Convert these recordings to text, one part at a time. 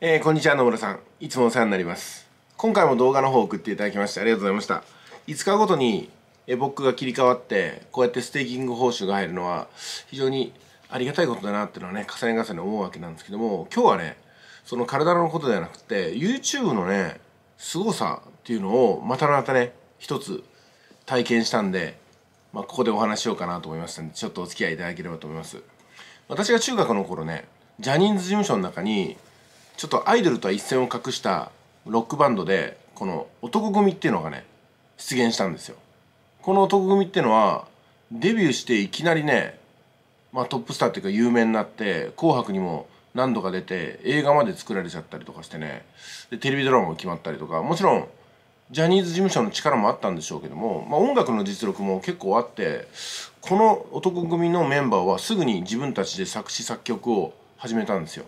えー、こんにちは野村さんいつもお世話になります今回も動画の方送っていただきましてありがとうございました5日ごとにえ僕が切り替わってこうやってステーキング報酬が入るのは非常にありがたいことだなっていうのはね重ね重ね思うわけなんですけども今日はねその体のことではなくて YouTube のね凄さっていうのをまたまたね一つ体験したんで、まあ、ここでお話しようかなと思いましたんでちょっとお付き合いいただければと思います私が中学の頃ねジャニーズ事務所の中にちょっとアイドルとは一線を画したロックバンドでこの男組っていうのがね出現したんですよこの男組っていうのはデビューしていきなりね、まあ、トップスターっていうか有名になって「紅白」にも何度か出て映画まで作られちゃったりとかしてねでテレビドラマも決まったりとかもちろんジャニーズ事務所の力もあったんでしょうけども、まあ、音楽の実力も結構あってこの男組のメンバーはすぐに自分たちで作詞作曲を始めたんですよ。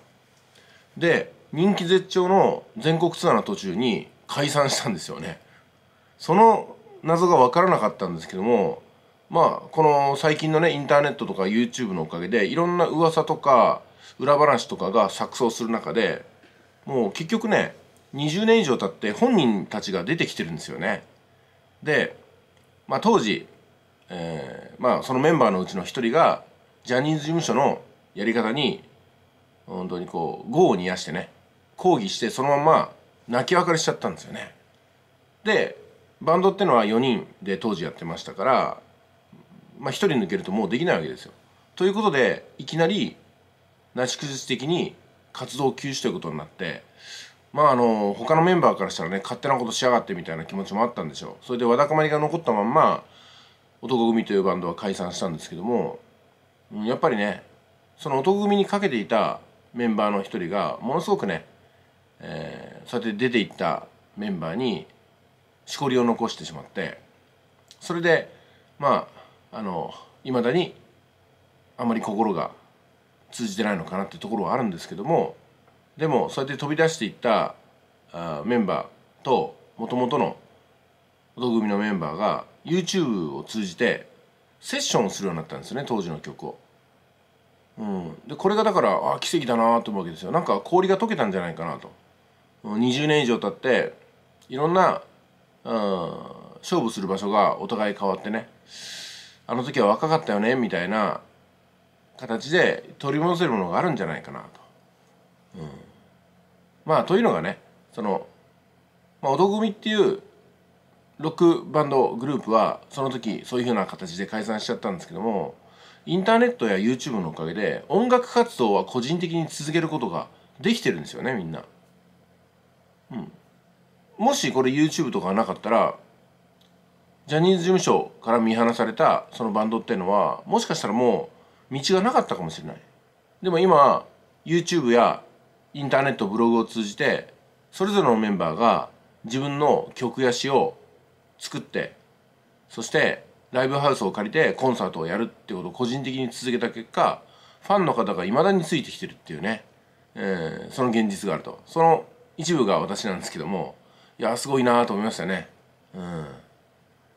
で人気絶頂の全国ツアーの途中に解散したんですよねその謎が分からなかったんですけどもまあこの最近のねインターネットとか YouTube のおかげでいろんな噂とか裏話とかが錯綜する中でもう結局ね20年以上経って本人たちが出てきてるんですよねで、まあ、当時、えーまあ、そのメンバーのうちの一人がジャニーズ事務所のやり方に本当にこう業を煮やしてね抗議してそのまま泣き別れしちゃったんですよね。でバンドってのは4人で当時やってましたから、まあ、1人抜けるともうできないわけですよ。ということでいきなりなし崩し的に活動休止ということになってまああの他のメンバーからしたらね勝手なことしやがってみたいな気持ちもあったんでしょうそれでわだかまりが残ったまんま男組というバンドは解散したんですけどもやっぱりねその男組にかけていたメンバーの一人がものすごくねえー、そうやって出ていったメンバーにしこりを残してしまってそれでまああのいまだにあまり心が通じてないのかなってところはあるんですけどもでもそうやって飛び出していったあメンバーともともとの音組のメンバーが YouTube を通じてセッションをするようになったんですね当時の曲を。うん、でこれがだからあ奇跡だなと思うわけですよなんか氷が溶けたんじゃないかなと。20年以上経っていろんな、うん、勝負する場所がお互い変わってねあの時は若かったよねみたいな形で取り戻せるものがあるんじゃないかなと。うん、まあというのがねその、まあ、音組っていうロックバンドグループはその時そういうふうな形で解散しちゃったんですけどもインターネットや YouTube のおかげで音楽活動は個人的に続けることができてるんですよねみんな。うん、もしこれ YouTube とかがなかったらジャニーズ事務所から見放されたそのバンドっていうのはもしかしたらもう道がなかったかもしれないでも今 YouTube やインターネットブログを通じてそれぞれのメンバーが自分の曲や詞を作ってそしてライブハウスを借りてコンサートをやるってことを個人的に続けた結果ファンの方がいまだについてきてるっていうね、えー、その現実があるとその一部が私なんですけどもいやすごいなと思いましたね。うん、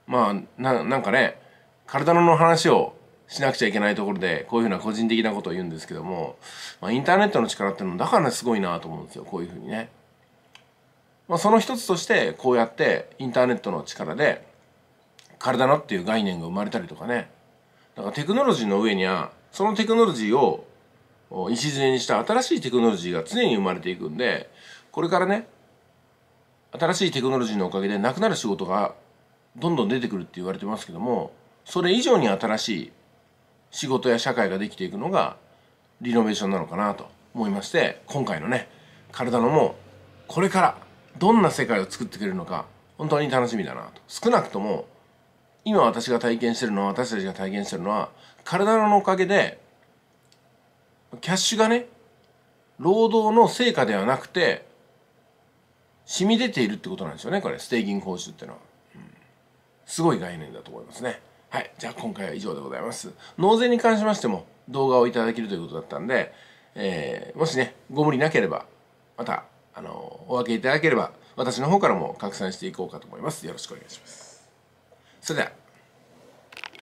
まあなんかね体の話をしなくちゃいけないところでこういうふうな個人的なことを言うんですけども、まあ、インターネットの力ってのだから、すごいなと思うんですよこういうふうにね。まあ、その一つとしてこうやってインターネットの力で体のっていう概念が生まれたりとかねだからテクノロジーの上にはそのテクノロジーを礎にした新しいテクノロジーが常に生まれていくんでこれからね新しいテクノロジーのおかげでなくなる仕事がどんどん出てくるって言われてますけどもそれ以上に新しい仕事や社会ができていくのがリノベーションなのかなと思いまして今回のね体のもこれからどんな世界を作ってくれるのか本当に楽しみだなと少なくとも今私が体験してるのは私たちが体験してるのは体のおかげでキャッシュがね労働の成果ではなくて染み出ているってことなんですよねこれステーキング報酬ってのは、うん、すごい概念だと思いますねはいじゃあ今回は以上でございます納税に関しましても動画をいただけるということだったんで、えー、もしねご無理なければまたあのお分けいただければ私の方からも拡散していこうかと思いますよろしくお願いしますそれでは